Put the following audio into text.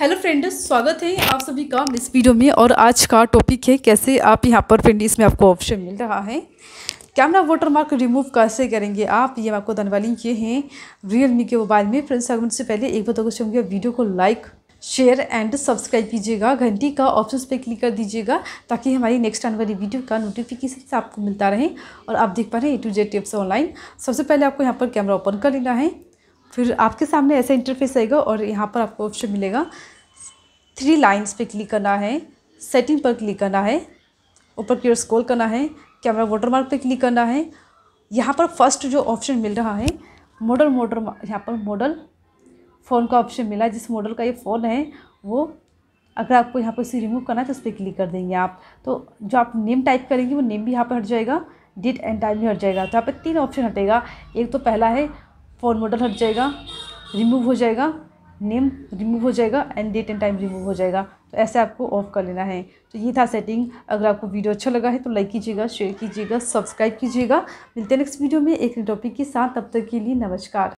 hello friends स्वागत है आप सभी का इस वीडियो में और आज का टॉपिक है कैसे आप यहाँ पर फ्रेंड इसमें आपको ऑप्शन मिल रहा है कैमरा वोटर मार्क रिमूव कैसे करेंगे आप ये आपको धनवाली ये हैं रियलमी के मोबाइल में फ्रेंड्स अगर उनसे पहले एक बार तो कुछ होंगे वीडियो को लाइक शेयर एंड सब्सक्राइब कीजिएगा घंटी का ऑप्शन पे क्लिक कर दीजिएगा ताकि हमारी नेक्स्ट आने वाली वीडियो का नोटिफिकेशन आपको मिलता रहे और आप देख पा रहे हैं A to Z tips online सबसे पहले आपको यहाँ पर कैमरा ओपन कर लेना है फिर आपके सामने ऐसा इंटरफेस आएगा और यहाँ पर आपको ऑप्शन मिलेगा थ्री लाइन्स पे क्लिक करना है सेटिंग पर क्लिक करना है ऊपर की ओर स्क्रॉल करना है कैमरा वाटरमार्क पे क्लिक करना है यहाँ पर फर्स्ट जो ऑप्शन मिल रहा है मॉडल मॉडल यहाँ पर मॉडल फ़ोन का ऑप्शन मिला जिस मॉडल का ये फ़ोन है वो अगर आपको यहाँ पर इसे रिमूव करना है तो उस पर क्लिक कर देंगे आप तो जो आप नेम टाइप करेंगे वो नेम भी यहाँ पर हट जाएगा डेट एंड टाइम भी हट जाएगा तो यहाँ पर तीन ऑप्शन हटेगा एक तो पहला है फ़ोन मोटर हट जाएगा रिमूव हो जाएगा नेम रिमूव हो जाएगा and date and time remove हो जाएगा तो ऐसे आपको ऑफ कर लेना है तो ये था सेटिंग अगर आपको वीडियो अच्छा लगा है तो लाइक कीजिएगा शेयर कीजिएगा सब्सक्राइब कीजिएगा मिलते हैं नेक्स्ट वीडियो में एक नए टॉपिक के साथ तब तक के लिए नमस्कार